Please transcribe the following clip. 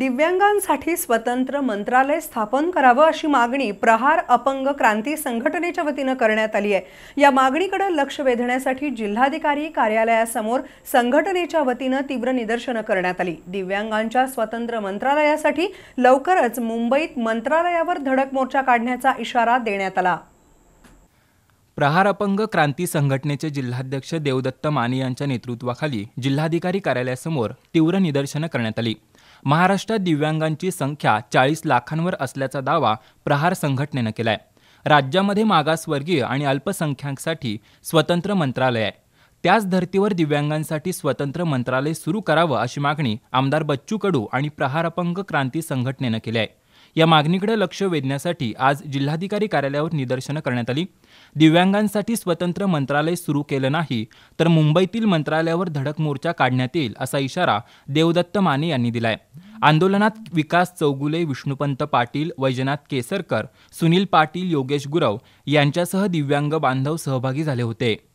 दिव्यांगांसाठी स्वतंत्र मंत्रालय स्थापन करावं अशी मागणी प्रहार अपंग क्रांती संघटनेच्या वतीनं करण्यात आली आहे या मागणीकडे लक्ष वेधण्यासाठी जिल्हाधिकारी कार्यालयासमोर संघटनेच्या वतीनं तीव्र निदर्शनं करण्यात आली दिव्यांगांच्या स्वतंत्र मंत्रालयासाठी लवकरच मुंबईत मंत्रालयावर धडक मोर्चा काढण्याचा इशारा देण्यात आला प्रहार अपंग क्रांती संघटनेचे जिल्हाध्यक्ष देवदत्त माने यांच्या नेतृत्वाखाली जिल्हाधिकारी कार्यालयासमोर तीव्र निदर्शनं करण्यात आली महाराष्ट्रात दिव्यांगांची संख्या चाळीस लाखांवर असल्याचा दावा प्रहार संघटनेनं केला आहे राज्यामध्ये मागासवर्गीय आणि अल्पसंख्याकांसाठी स्वतंत्र मंत्रालय आहे त्याच धर्तीवर दिव्यांगांसाठी स्वतंत्र मंत्रालय सुरू करावं अशी मागणी आमदार बच्चू कडू आणि प्रहार अपंग क्रांती संघटनेनं केली आहे या मागणीकडे लक्ष वेधण्यासाठी आज जिल्हाधिकारी कार्यालयावर निदर्शनं करण्यात आली दिव्यांगांसाठी स्वतंत्र मंत्रालय सुरू केलं नाही तर मुंबईतील मंत्रालयावर धडक मोर्चा काढण्यात येईल असा इशारा देवदत्त माने यांनी दिलाय आंदोलनात विकास चौगुले विष्णुपंत पाटील वैजनाथ केसरकर सुनील पाटील योगेश गुरव यांच्यासह दिव्यांग बांधव सहभागी झाले होते